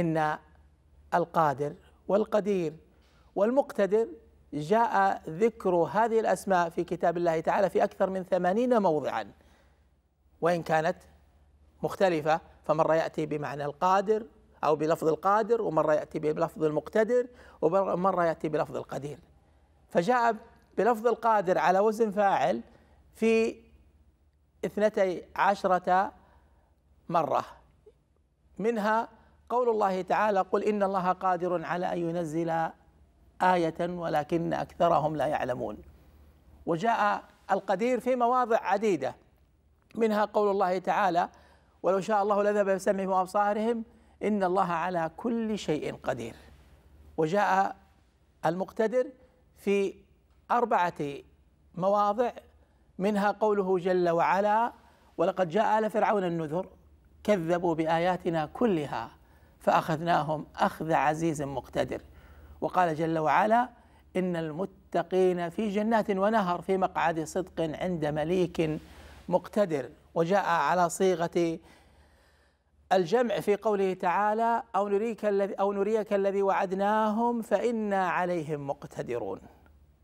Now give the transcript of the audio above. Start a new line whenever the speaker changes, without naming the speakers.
ان القادر والقدير والمقتدر جاء ذكر هذه الاسماء في كتاب الله تعالى في اكثر من ثمانين موضعا وان كانت مختلفه فمره ياتي بمعنى القادر او بلفظ القادر ومره ياتي بلفظ المقتدر ومره ياتي بلفظ القدير فجاء بلفظ القادر على وزن فاعل في اثنتي عشره مره منها قول الله تعالى قل إن الله قادر على أن ينزل آية ولكن أكثرهم لا يعلمون وجاء القدير في مواضع عديدة منها قول الله تعالى ولو شاء الله لذهب بسمعهم وأبصارهم إن الله على كل شيء قدير وجاء المقتدر في أربعة مواضع منها قوله جل وعلا ولقد جاء آل فرعون النذر كذبوا بآياتنا كلها فأخذناهم أخذ عزيز مقتدر وقال جل وعلا إن المتقين في جنات ونهر في مقعد صدق عند مليك مقتدر وجاء على صيغة الجمع في قوله تعالى أو نريك الذي أو نريك الذي وعدناهم فإنا عليهم مقتدرون